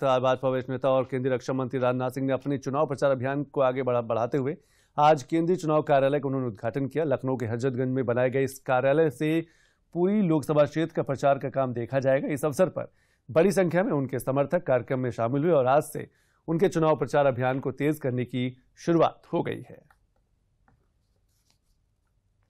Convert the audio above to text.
तो भाजपा वरिष्ठ नेता और केंद्रीय रक्षा मंत्री राजनाथ सिंह ने अपने चुनाव प्रचार अभियान को आगे बढ़ा, बढ़ाते हुए आज केंद्रीय चुनाव कार्यालय का उन्होंने उद्घाटन किया लखनऊ के हजरतगंज में बनाए गए इस कार्यालय से पूरी लोकसभा क्षेत्र का प्रचार का काम देखा जाएगा इस अवसर पर बड़ी संख्या में उनके समर्थक कार्यक्रम में शामिल हुए और आज से उनके चुनाव प्रचार अभियान को तेज करने की शुरुआत हो गई है